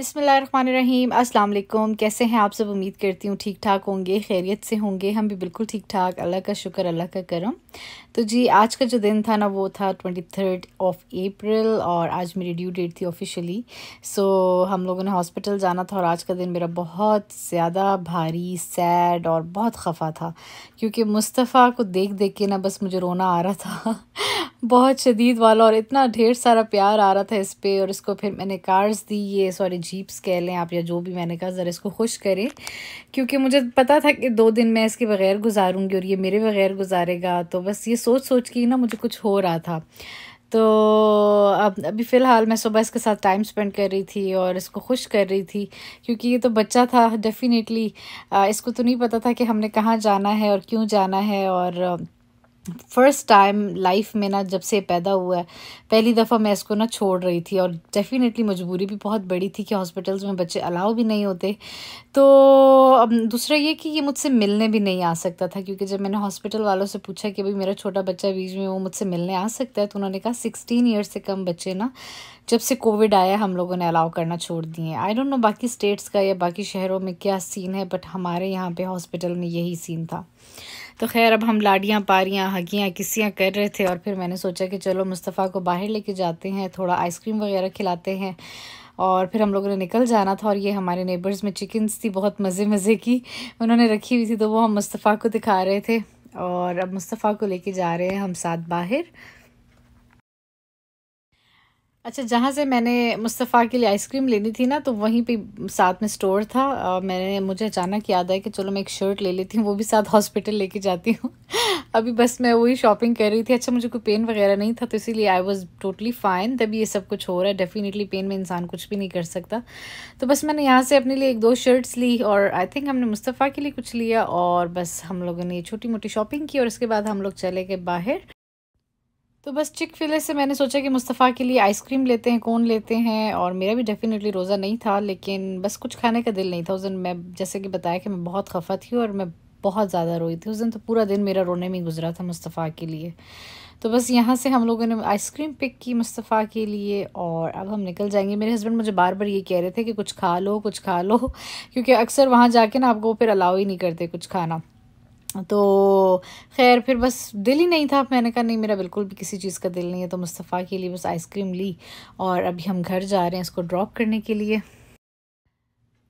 बिसमीम अस्सलाम कैसे हैं आप सब उम्मीद करती हूँ ठीक ठाक होंगे खैरियत से होंगे हम भी बिल्कुल ठीक ठाक अल्लाह का शुक्र अल्लाह का करम तो जी आज का जो दिन था ना वो था ट्वेंटी थर्ड ऑफ अप्रैल और आज मेरी ड्यू डेट थी ऑफिशियली सो हम लोगों ने हॉस्पिटल जाना था और आज का दिन मेरा बहुत ज़्यादा भारी सैड और बहुत खफा था क्योंकि मुस्तफ़ा को देख देख के ना बस मुझे रोना आ रहा था बहुत शदीद वाला और इतना ढेर सारा प्यार आ रहा था इस पर और इसको फिर मैंने कार्स दी ये सॉरी जीप्स कह लें आप या जो भी मैंने कहा ज़रा इसको खुश करें क्योंकि मुझे पता था कि दो दिन मैं इसके बगैर गुजारूंगी और ये मेरे बगैर गुजारेगा तो बस ये सोच सोच के ही ना मुझे कुछ हो रहा था तो अब अभी फ़िलहाल मैं सुबह इसके साथ टाइम स्पेंड कर रही थी और इसको खुश कर रही थी क्योंकि ये तो बच्चा था डेफ़िनेटली इसको तो नहीं पता था कि हमने कहाँ जाना है और क्यों जाना है और फर्स्ट टाइम लाइफ में ना जब से पैदा हुआ है पहली दफ़ा मैं इसको ना छोड़ रही थी और डेफिनेटली मजबूरी भी बहुत बड़ी थी कि हॉस्पिटल्स में बच्चे अलाउ भी नहीं होते तो अब दूसरा ये कि ये मुझसे मिलने भी नहीं आ सकता था क्योंकि जब मैंने हॉस्पिटल वालों से पूछा कि भाई मेरा छोटा बच्चा बीच में वो मुझसे मिलने आ सकता है तो उन्होंने कहा सिक्सटीन ईयर्स से कम बच्चे ना जब से कोविड आया हम लोगों ने अलाउ करना छोड़ दिए आई डोंट नो बाकी स्टेट्स का या बाकी शहरों में क्या सीन है बट हमारे यहाँ पर हॉस्पिटल में यही सीन था तो खैर अब हम लाडियाँ पारियाँ हगियाँ किसियाँ कर रहे थे और फिर मैंने सोचा कि चलो मुस्तफ़ा को बाहर लेके जाते हैं थोड़ा आइसक्रीम वगैरह खिलाते हैं और फिर हम लोगों ने निकल जाना था और ये हमारे नेबर्स में चिकन्स थी बहुत मज़े मज़े की उन्होंने रखी हुई थी तो वो हम मुस्तफ़ा को दिखा रहे थे और अब मुस्तफ़ा को लेके जा रहे हैं हम साथ बाहर अच्छा जहाँ से मैंने मुस्तफ़ा के लिए आइसक्रीम लेनी थी ना तो वहीं पे साथ में स्टोर था आ, मैंने मुझे अचानक याद आया कि चलो मैं एक शर्ट ले लेती हूँ वो भी साथ हॉस्पिटल लेके जाती हूँ अभी बस मैं वही शॉपिंग कर रही थी अच्छा मुझे कोई पेन वगैरह नहीं था तो इसीलिए आई वॉज़ टोटली फ़ाइन तभी ये सब कुछ हो रहा है डेफिनेटली पेन में इंसान कुछ भी नहीं कर सकता तो बस मैंने यहाँ से अपने लिए एक दो शर्ट्स ली और आई थिंक हमने मुस्तफ़ा के लिए कुछ लिया और बस हम लोगों ने छोटी मोटी शॉपिंग की और उसके बाद हम लोग चले गए बाहर तो बस चिक फिले से मैंने सोचा कि मुस्तफ़ा के लिए आइसक्रीम लेते हैं कौन लेते हैं और मेरा भी डेफ़िनेटली रोज़ा नहीं था लेकिन बस कुछ खाने का दिल नहीं था उस दिन मैं जैसे कि बताया कि मैं बहुत खफा थी और मैं बहुत ज़्यादा रोई थी उस दिन तो पूरा दिन मेरा रोने में गुजरा था मुस्तफ़ा के लिए तो बस यहाँ से हम लोगों ने आइसक्रीम पिक की मुस्तफ़ा के लिए और अब हम निकल जाएंगे मेरे हस्बैंड मुझे बार बार ये कह रहे थे कि कुछ खा लो कुछ खा लो क्योंकि अक्सर वहाँ जाके ना आपको फिर अलाउ ही नहीं करते कुछ खाना तो खैर फिर बस दिल ही नहीं था मैंने कहा नहीं मेरा बिल्कुल भी किसी चीज़ का दिल नहीं है तो मुस्तफ़ा के लिए बस आइसक्रीम ली और अभी हम घर जा रहे हैं इसको ड्रॉप करने के लिए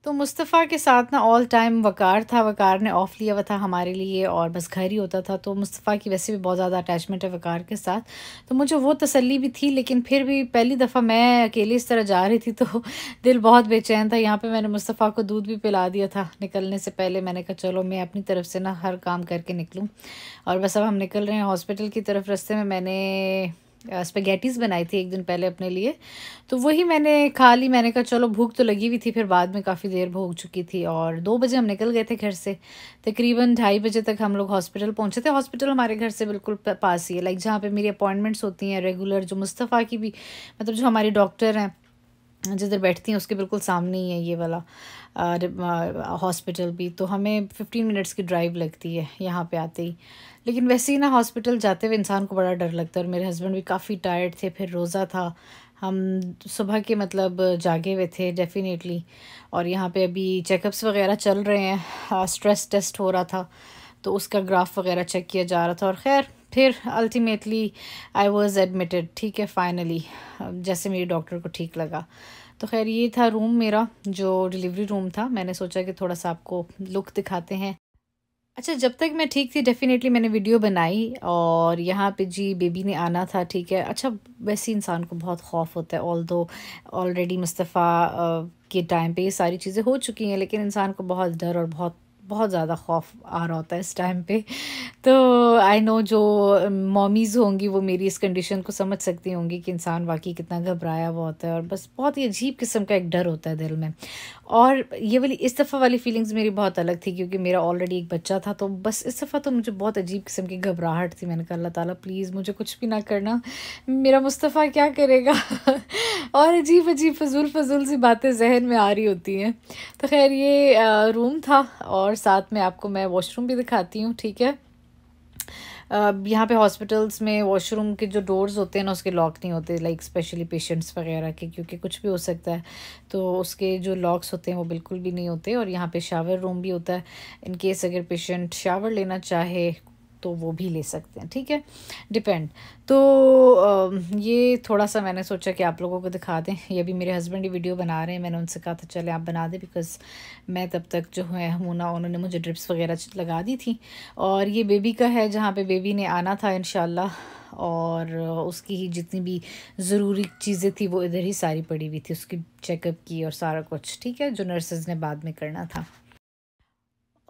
तो मुस्तफ़ा के साथ ना ऑल टाइम वकार था वकार ने ऑफ़ लिया हुआ था हमारे लिए और बस घर ही होता था तो मुस्तफ़ा की वैसे भी बहुत ज़्यादा अटैचमेंट है वकार के साथ तो मुझे वो तसल्ली भी थी लेकिन फिर भी पहली दफ़ा मैं अकेले इस तरह जा रही थी तो दिल बहुत बेचैन था यहाँ पे मैंने मुस्तफ़ा को दूध भी पिला दिया था निकलने से पहले मैंने कहा चलो मैं अपनी तरफ से ना हर काम करके निकलूँ और बस अब हम निकल रहे हैं हॉस्पिटल की तरफ रस्ते में मैंने स्पेगेटीज़ बनाई थी एक दिन पहले अपने लिए तो वही मैंने खा ली मैंने कहा चलो भूख तो लगी हुई थी फिर बाद में काफ़ी देर भोग चुकी थी और दो बजे हम निकल गए थे घर से तकरीबन ढाई बजे तक हम लोग हॉस्पिटल पहुंचे थे हॉस्पिटल हमारे घर से बिल्कुल पास ही है लाइक जहाँ पे मेरी अपॉइंटमेंट्स होती हैं रेगुलर जो मुस्तफ़ा की भी मतलब जो हमारे डॉक्टर हैं जिधर बैठती हैं उसके बिल्कुल सामने ही है ये वाला हॉस्पिटल भी तो हमें फिफ्टीन मिनट्स की ड्राइव लगती है यहाँ पे आते ही लेकिन वैसे ही ना हॉस्पिटल जाते हुए इंसान को बड़ा डर लगता है और मेरे हस्बैंड भी काफ़ी टायर्ड थे फिर रोज़ा था हम सुबह के मतलब जागे हुए थे डेफिनेटली और यहाँ पे अभी चेकअप्स वगैरह चल रहे हैं स्ट्रेस टेस्ट हो रहा था तो उसका ग्राफ वगैरह चेक किया जा रहा था और खैर फिर अल्टीमेटली आई वॉज़ एडमिटेड ठीक है फाइनली जैसे मेरी डॉक्टर को ठीक लगा तो खैर ये था रूम मेरा जो डिलीवरी रूम था मैंने सोचा कि थोड़ा सा आपको लुक दिखाते हैं अच्छा जब तक मैं ठीक थी डेफ़िनेटली मैंने वीडियो बनाई और यहाँ पे जी बेबी ने आना था ठीक है अच्छा वैसे इंसान को बहुत खौफ होता है ऑल दो ऑलरेडी मुस्तफ़ा के टाइम पे ये सारी चीज़ें हो चुकी हैं लेकिन इंसान को बहुत डर और बहुत बहुत ज़्यादा खौफ आ रहा होता है इस टाइम पे तो आई नो जो मॉमीज़ um, होंगी वो मेरी इस कंडीशन को समझ सकती होंगी कि इंसान वाकई कितना घबराया हुआ होता है और बस बहुत ही अजीब किस्म का एक डर होता है दिल में और ये वाली इस दफ़ा वाली फीलिंग्स मेरी बहुत अलग थी क्योंकि मेरा ऑलरेडी एक बच्चा था तो बस इस दफ़ा तो मुझे बहुत अजीब किस्म की घबराहट थी मैंने कहा अल्लाह ताला प्लीज़ मुझे कुछ भी ना करना मेरा मुस्तफ़ा क्या करेगा और अजीब अजीब फजूल फजूल सी बातें जहन में आ रही होती हैं तो खैर ये रूम था और और साथ में आपको मैं वॉशरूम भी दिखाती हूँ ठीक है यहाँ पे हॉस्पिटल्स में वॉशरूम के जो डोर्स होते हैं ना उसके लॉक नहीं होते लाइक स्पेशली पेशेंट्स वगैरह के क्योंकि कुछ भी हो सकता है तो उसके जो लॉक्स होते हैं वो बिल्कुल भी नहीं होते और यहाँ पे शावर रूम भी होता है इन केस अगर पेशेंट शावर लेना चाहे तो वो भी ले सकते हैं ठीक है डिपेंड तो ये थोड़ा सा मैंने सोचा कि आप लोगों को दिखा दें ये भी मेरे हस्बैंड ही वीडियो बना रहे हैं मैंने उनसे कहा था चले आप बना दें बिकॉज मैं तब तक जो है हूँ ना उन्होंने मुझे ड्रिप्स वगैरह लगा दी थी और ये बेबी का है जहाँ पर बेबी ने आना था इन और उसकी ही जितनी भी ज़रूरी चीज़ें थी वो इधर ही सारी पड़ी हुई थी उसकी चेकअप की और सारा कुछ ठीक है जो नर्सेज ने बाद में करना था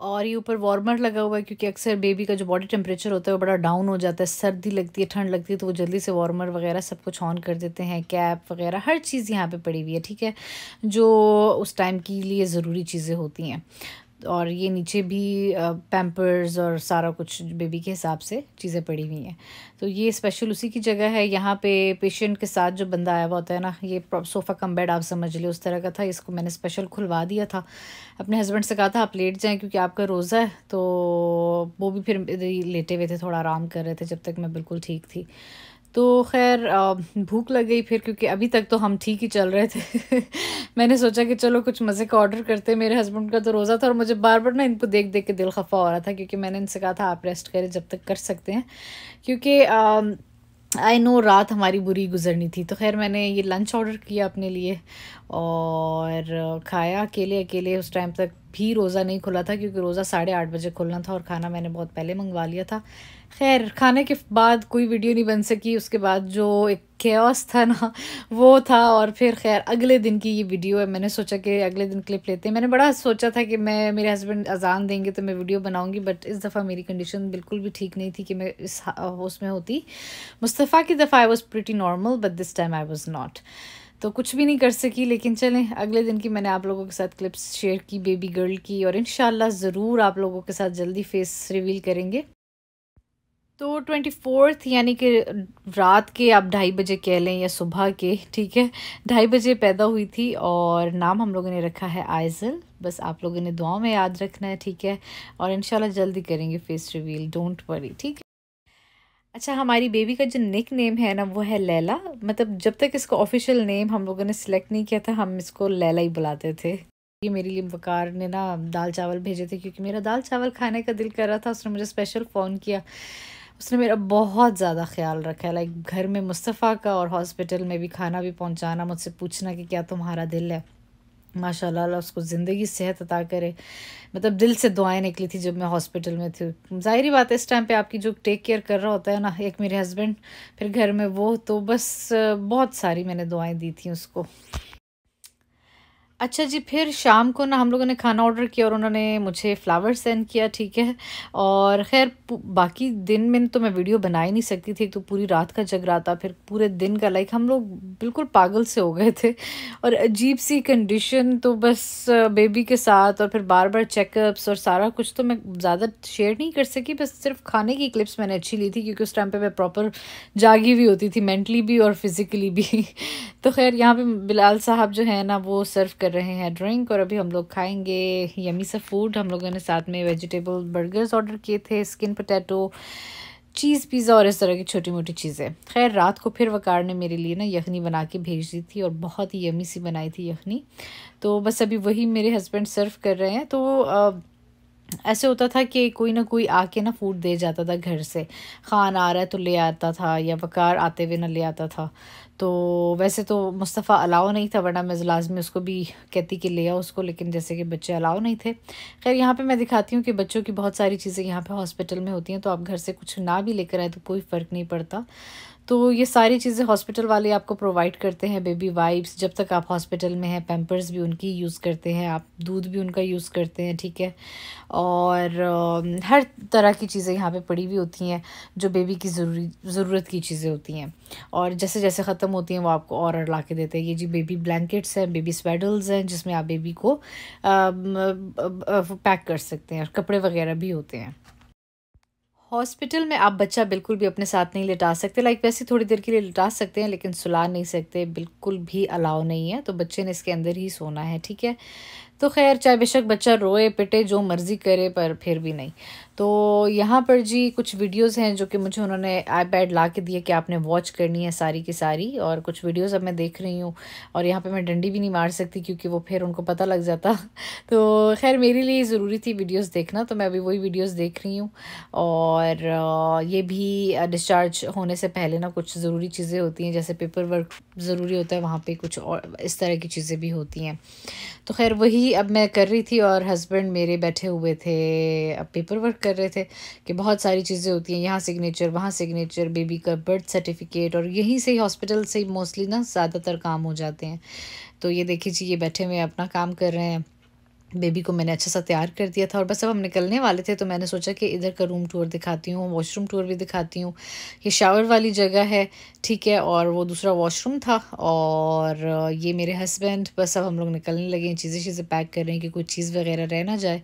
और ये ऊपर वार्मर लगा हुआ है क्योंकि अक्सर बेबी का जो बॉडी टेम्परेचर होता है वो बड़ा डाउन हो जाता है सर्दी लगती है ठंड लगती है तो वो जल्दी से वार्मर वगैरह सब कुछ ऑन कर देते हैं कैप वगैरह हर चीज़ यहाँ पे पड़ी हुई है ठीक है जो उस टाइम के लिए ज़रूरी चीज़ें होती हैं और ये नीचे भी पैम्पर्स और सारा कुछ बेबी के हिसाब से चीज़ें पड़ी हुई हैं तो ये स्पेशल उसी की जगह है यहाँ पे पेशेंट के साथ जो बंदा आया हुआ होता है ना ये सोफ़ा कम बेड आप समझ लिए उस तरह का था इसको मैंने स्पेशल खुलवा दिया था अपने हस्बैंड से कहा था आप लेट जाएँ क्योंकि आपका रोज़ा है तो वो भी फिर लेटे हुए थे थोड़ा आराम कर रहे थे जब तक मैं बिल्कुल ठीक थी तो खैर भूख लग गई फिर क्योंकि अभी तक तो हम ठीक ही चल रहे थे मैंने सोचा कि चलो कुछ मज़े का ऑर्डर करते मेरे हस्बैंड का तो रोज़ा था और मुझे बार बार ना इनको देख देख के दिल खफा हो रहा था क्योंकि मैंने इनसे कहा था आप रेस्ट करें जब तक कर सकते हैं क्योंकि आई नो रात हमारी बुरी गुजरनी थी तो खैर मैंने ये लंच ऑर्डर किया अपने लिए और खाया अकेले अकेले उस टाइम तक भी रोज़ा नहीं खुला था क्योंकि रोज़ा साढ़े आठ बजे खुलना था और खाना मैंने बहुत पहले मंगवा लिया था खैर खाने के बाद कोई वीडियो नहीं बन सकी उसके बाद जो एक केस था ना वो था और फिर खैर अगले दिन की ये वीडियो है मैंने सोचा कि अगले दिन क्लिप लेते हैं मैंने बड़ा सोचा था कि मैं मेरे हस्बैंड अजान देंगे तो मैं वीडियो बनाऊंगी बट इस दफ़ा मेरी कंडीशन बिल्कुल भी ठीक नहीं थी कि मैं इस हाउस में होती मुस्तफ़ा की दफ़ा I was pretty normal but this time I was not तो कुछ भी नहीं कर सकी लेकिन चलें अगले दिन की मैंने आप लोगों के साथ क्लिप्स शेयर की बेबी गर्ल की और इन ज़रूर आप लोगों के साथ जल्दी फेस रिवील करेंगे तो ट्वेंटी फोर्थ यानी कि रात के आप ढाई बजे कह लें या सुबह के ठीक है ढाई बजे पैदा हुई थी और नाम हम लोगों ने रखा है आइजल बस आप लोगों ने दुआओं में याद रखना है ठीक है और इनशाला जल्दी करेंगे फेस रिवील डोंट वरी ठीक है अच्छा हमारी बेबी का जो निक नेम है ना वो है लैला मतलब जब तक इसका ऑफिशियल नेम हम लोगों ने सिलेक्ट नहीं किया था हम इसको लैला ही बुलाते थे ये मेरे लिए वकार ने ना दाल चावल भेजे थे क्योंकि मेरा दाल चावल खाने का दिल कर रहा था उसने मुझे स्पेशल फ़ोन किया उसने मेरा बहुत ज़्यादा ख्याल रखा है लाइक घर में मुस्तफ़ा का और हॉस्पिटल में भी खाना भी पहुंचाना मुझसे पूछना कि क्या तुम्हारा दिल है माशाल्लाह उसको ज़िंदगी सेहत अता करे मतलब दिल से दुआएं निकली थी जब मैं हॉस्पिटल में थी ज़ाहिर बात है इस टाइम पे आपकी जो टेक केयर कर रहा होता है ना एक मेरे हस्बैंड फिर घर में वो तो बस बहुत सारी मैंने दुआएं दी थी उसको अच्छा जी फिर शाम को ना हम लोगों ने खाना ऑर्डर किया और उन्होंने मुझे फ़्लावर सेंड किया ठीक है और खैर बाकी दिन में तो मैं वीडियो बना ही नहीं सकती थी एक तो पूरी रात का जग रहा था फिर पूरे दिन का लाइक हम लोग बिल्कुल पागल से हो गए थे और अजीब सी कंडीशन तो बस बेबी के साथ और फिर बार बार चेकअप्स और सारा कुछ तो मैं ज़्यादा शेयर नहीं कर सकी बस सिर्फ खाने की क्लिप्स मैंने अच्छी ली थी क्योंकि उस टाइम पर मैं प्रॉपर जागी हुई होती थी मैंटली भी और फिज़िकली भी तो खैर यहाँ पर बिलाल साहब जो है ना वो सर्व कर कर रहे हैं ड्रिंक और अभी हम लोग खाएंगे यमी सा फूड हम लोगों ने साथ में वेजिटेबल बर्गर्स ऑर्डर किए थे स्किन पोटैटो चीज़ पिज़्ज़ा और इस तरह की छोटी मोटी चीज़ें खैर रात को फिर वकार ने मेरे लिए ना यखनी बना के भेज दी थी और बहुत ही यमी सी बनाई थी यखनी तो बस अभी वही मेरे हस्बैंड सर्व कर रहे हैं तो आ, ऐसे होता था कि कोई ना कोई आके ना फूड दे जाता था घर से खान आ रहा है तो ले आता था या वकार आते हुए ना ले आता था तो वैसे तो मुस्तफ़ा अलाउ नहीं था वरना मैं लाजमी उसको भी कहती कि ले आओ उसको लेकिन जैसे कि बच्चे अलाउ नहीं थे खैर यहाँ पे मैं दिखाती हूँ कि बच्चों की बहुत सारी चीज़ें यहाँ पे हॉस्पिटल में होती हैं तो आप घर से कुछ ना भी लेकर आए तो कोई फ़र्क नहीं पड़ता तो ये सारी चीज़ें हॉस्पिटल वाले आपको प्रोवाइड करते हैं बेबी वाइप्स जब तक आप हॉस्पिटल में हैं पैम्पर्स भी उनकी यूज़ करते हैं आप दूध भी उनका यूज़ करते हैं ठीक है और हर तरह की चीज़ें यहाँ पे पड़ी हुई होती हैं जो बेबी की ज़रूरी ज़रूरत की चीज़ें होती हैं और जैसे जैसे ख़त्म होती हैं वो आपको और और ला के देते हैं ये जी बेबी ब्लैंकेट्स हैं बेबी स्वेडल्स हैं जिसमें आप बेबी को पैक कर सकते हैं और कपड़े वगैरह भी होते हैं हॉस्पिटल में आप बच्चा बिल्कुल भी अपने साथ नहीं लिटा सकते लाइक वैसे थोड़ी देर के लिए लिटा सकते हैं लेकिन सुला नहीं सकते बिल्कुल भी अलाउ नहीं है तो बच्चे ने इसके अंदर ही सोना है ठीक है तो खैर चाहे बेशक बच्चा रोए पिटे जो मर्ज़ी करे पर फिर भी नहीं तो यहाँ पर जी कुछ वीडियोस हैं जो कि मुझे उन्होंने आईपैड ला के दिए कि आपने वॉच करनी है सारी की सारी और कुछ वीडियोस अब मैं देख रही हूँ और यहाँ पे मैं डंडी भी नहीं मार सकती क्योंकि वो फिर उनको पता लग जाता तो खैर मेरे लिए ज़रूरी थी वीडियोस देखना तो मैं अभी वही वीडियोस देख रही हूँ और ये भी डिस्चार्ज होने से पहले ना कुछ ज़रूरी चीज़ें होती हैं जैसे पेपर वर्क ज़रूरी होता है वहाँ पर कुछ और इस तरह की चीज़ें भी होती हैं तो खैर वही अब मैं कर रही थी और हस्बैंड मेरे बैठे हुए थे अब पेपर वर्क कर रहे थे कि बहुत सारी चीज़ें होती हैं यहाँ सिग्नेचर वहाँ सिग्नेचर बेबी का बर्थ सर्टिफिकेट और यहीं से ही हॉस्पिटल से मोस्टली ना ज़्यादातर काम हो जाते हैं तो ये देखिए जी ये बैठे हुए अपना काम कर रहे हैं बेबी को मैंने अच्छा सा तैयार कर दिया था और बस अब हम निकलने वाले थे तो मैंने सोचा कि इधर का रूम टूर दिखाती हूँ वॉशरूम टूर भी दिखाती हूँ ये शावर वाली जगह है ठीक है और वो दूसरा वॉशरूम था और ये मेरे हस्बैंड बस अब हम लोग निकलने लगे हैं चीज़ें चीज़ें पैक कर रहे हैं कि कोई चीज़ वगैरह रह ना जाए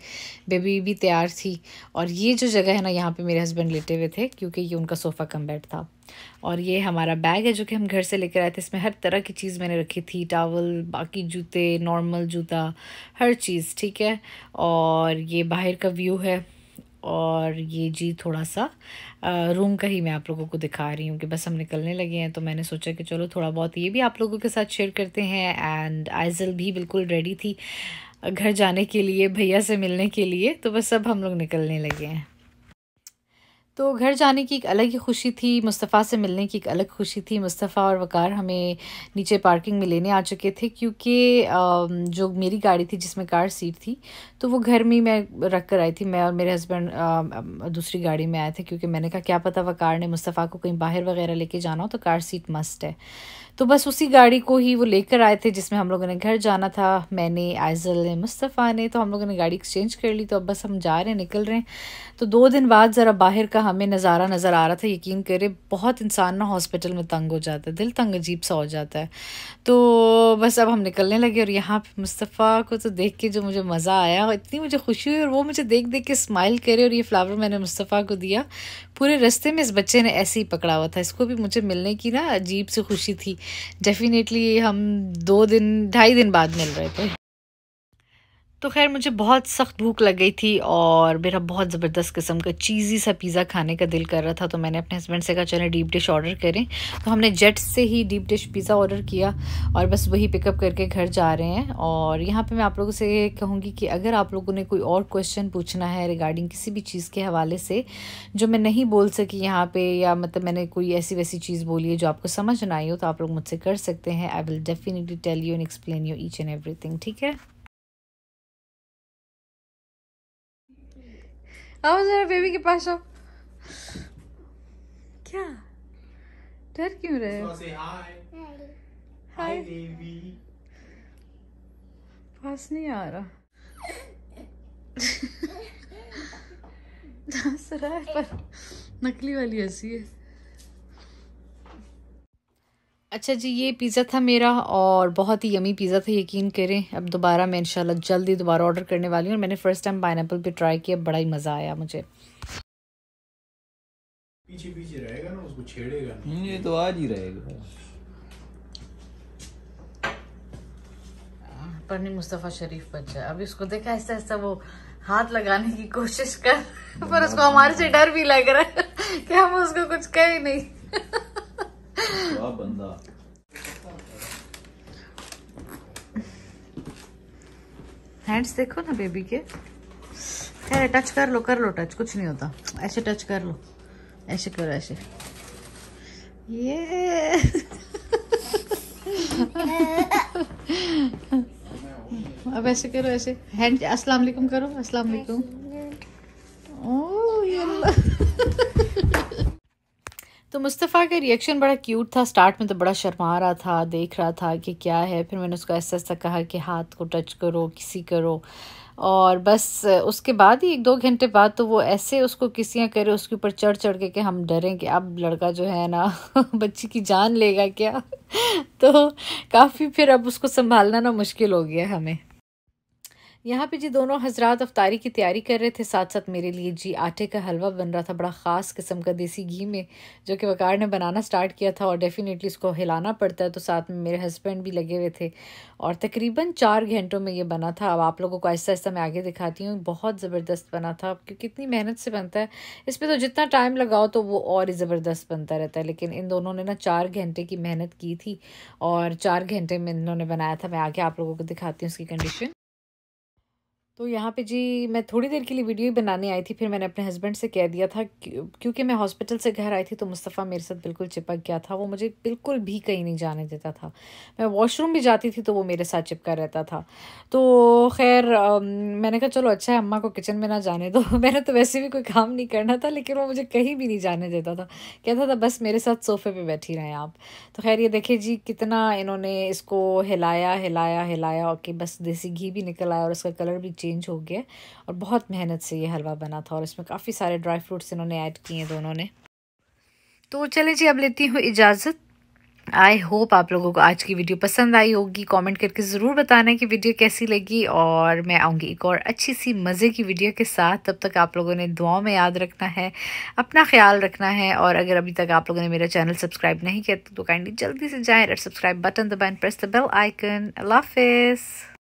बेबी भी तैयार थी और ये जो जगह है ना यहाँ पर मेरे हस्बैंड लेटे हुए थे क्योंकि ये उनका सोफ़ा कम बेड था और ये हमारा बैग है जो कि हम घर से लेकर आए थे इसमें हर तरह की चीज़ मैंने रखी थी टावल बाकी जूते नॉर्मल जूता हर चीज़ ठीक है और ये बाहर का व्यू है और ये जी थोड़ा सा रूम का ही मैं आप लोगों को दिखा रही हूँ कि बस हम निकलने लगे हैं तो मैंने सोचा कि चलो थोड़ा बहुत ये भी आप लोगों के साथ शेयर करते हैं एंड आइजल भी बिल्कुल रेडी थी घर जाने के लिए भैया से मिलने के लिए तो बस अब हम लोग निकलने लगे हैं तो घर जाने की एक अलग ही खुशी थी मुस्तफ़ा से मिलने की एक अलग खुशी थी मुस्तफ़ा और वकार हमें नीचे पार्किंग में लेने आ चुके थे क्योंकि जो मेरी गाड़ी थी जिसमें कार सीट थी तो वो घर में ही मैं रख कर आई थी मैं और मेरे हस्बैंड दूसरी गाड़ी में आए थे क्योंकि मैंने कहा क्या पता वकार ने मुस्तफ़ा को कहीं बाहर वगैरह लेके जाना हो तो कार सीट मस्ट है तो बस उसी गाड़ी को ही वो लेकर आए थे जिसमें हम लोगों ने घर जाना था मैंने आयजल ने मुस्तफ़ा ने तो हम लोगों ने गाड़ी एक्सचेंज कर ली तो अब बस हम जा रहे हैं निकल रहे हैं तो दो दिन बाद ज़रा बाहर का हमें नज़ारा नज़र आ रहा था यकीन करें बहुत इंसान ना हॉस्पिटल में तंग हो जाता है दिल तंग अजीब सा हो जाता है तो बस अब हम निकलने लगे और यहाँ पर मुस्तफ़ा को तो देख के जो मुझे मज़ा आया इतनी मुझे खुशी हुई और वो मुझे देख देख के स्माइल करे और ये फ़्लावर मैंने मुस्तफ़ा को दिया पूरे रास्ते में इस बच्चे ने ऐसे ही पकड़ा हुआ था इसको भी मुझे मिलने की ना अजीब सी खुशी थी डेफिनेटली हम दो दिन ढाई दिन बाद मिल रहे थे तो खैर मुझे बहुत सख्त भूख लग गई थी और मेरा बहुत ज़बरदस्त किस्म का चीज़ी सा पिज़्ज़ा खाने का दिल कर रहा था तो मैंने अपने हस्बैंड से कहा चलें डीप डिश ऑर्डर करें तो हमने जेट से ही डीप डिश पिज़्ज़ा ऑर्डर किया और बस वही पिकअप करके घर जा रहे हैं और यहाँ पे मैं आप लोगों से कहूँगी कि अगर आप लोगों ने कोई और क्वेश्चन पूछना है रिगार्डिंग किसी भी चीज़ के हवाले से जो मैं नहीं बोल सकी यहाँ पर या मतलब मैंने कोई ऐसी वैसी चीज़ बोली है जो आपको समझ ना आई हो तो आप लोग मुझसे कर सकते हैं I will definitely tell you and explain you each and every ठीक है आओ जरा बेबी के पास आओ क्या डर क्यों रहे पास नहीं आ रहा रहा है पर नकली वाली हंसी है अच्छा जी ये पिज़्ज़ा था मेरा और बहुत ही यमी पिज़्ज़ा था यकीन करें अब दोबारा मैं इंशाल्लाह जल्दी दोबारा ऑर्डर करने वाली हूँ और मैंने फ़र्स्ट टाइम पाइन भी ट्राई किया बड़ा ही मज़ा आया मुझे पीछे पीछे रहेगा ना उसको छेड़ेगा हम्म, ये तो आज ही रहेगा हाँ, मुस्तफ़ा शरीफ बच्चा अभी उसको देखा ऐसा ऐसा वो हाथ लगाने की कोशिश कर पर उसको हमारे से डर भी लग रहा है कि हम उसको कुछ कह ही नहीं बंदा हैंड्स देखो ना बेबी के खैर टच कर लो कर लो टच कुछ नहीं होता ऐसे टच कर लो ऐसे करो ऐसे ये अब ऐसे करो ऐसे हैंड अस्सलाम वालेकुम करो अस्सलाम वालेकुम ओ oh, ये तो मुस्तफ़ा का रिएक्शन बड़ा क्यूट था स्टार्ट में तो बड़ा शर्मा रहा था देख रहा था कि क्या है फिर मैंने उसको ऐसा ऐसा कहा कि हाथ को टच करो किसी करो और बस उसके बाद ही एक दो घंटे बाद तो वो ऐसे उसको किसियाँ करे उसके ऊपर चढ़ चढ़ के कि हम डरें कि अब लड़का जो है ना बच्ची की जान लेगा क्या तो काफ़ी फिर अब उसको संभालना ना मुश्किल हो गया हमें यहाँ पे जी दोनों हजरात अफ्तारी की तैयारी कर रहे थे साथ साथ मेरे लिए जी आटे का हलवा बन रहा था बड़ा ख़ास किस्म का देसी घी में जो कि वकार ने बनाना स्टार्ट किया था और डेफ़िनेटली इसको हिलाना पड़ता है तो साथ में मेरे हस्बैंड भी लगे हुए थे और तकरीबन चार घंटों में ये बना था अब आप लोगों को आहिस्ता आहिस्ता मैं आगे दिखाती हूँ बहुत ज़बरदस्त बना था क्योंकि इतनी मेहनत से बनता है इस पर तो जितना टाइम लगाओ तो वो और ही ज़बरदस्त बनता रहता है लेकिन इन दोनों ने ना चार घंटे की मेहनत की थी और चार घंटे में इन्होंने बनाया था मैं आगे आप लोगों को दिखाती हूँ उसकी कंडीशन तो यहाँ पे जी मैं थोड़ी देर के लिए वीडियो ही बनाने आई थी फिर मैंने अपने हस्बैंड से कह दिया था क्योंकि मैं हॉस्पिटल से घर आई थी तो मुस्तफ़ा मेरे साथ बिल्कुल चिपक गया था वो मुझे बिल्कुल भी कहीं नहीं जाने देता था मैं वॉशरूम भी जाती थी तो वो मेरे साथ चिपका रहता था तो खैर मैंने कहा चलो अच्छा है अम्मा को किचन में ना जाने दो मैंने तो वैसे भी कोई काम नहीं करना था लेकिन वो मुझे कहीं भी नहीं जाने देता था कहता था बस मेरे साथ सोफ़े पर बैठी रहें आप तो खैर ये देखिए जी कितना इन्होंने इसको हिलाया हिलाया हिलाया कि बस देसी घी भी निकल आया और इसका कलर भी चेंज हो गया और बहुत मेहनत से ये हलवा बना था और इसमें काफ़ी सारे ड्राई फ्रूट्स इन्होंने ऐड किए दोनों ने तो चले जी अब लेती हूँ इजाज़त आई होप आप लोगों को आज की वीडियो पसंद आई होगी कमेंट करके ज़रूर बताना कि वीडियो कैसी लगी और मैं आऊँगी एक और अच्छी सी मज़े की वीडियो के साथ तब तक आप लोगों ने दुआओं में याद रखना है अपना ख्याल रखना है और अगर अभी तक आप लोगों ने मेरा चैनल सब्सक्राइब नहीं किया तो काइंडली जल्दी से जाएँ और सब्सक्राइब बटन दबाएँ प्रेस द बेल आइकन अल्लाह हाफिज़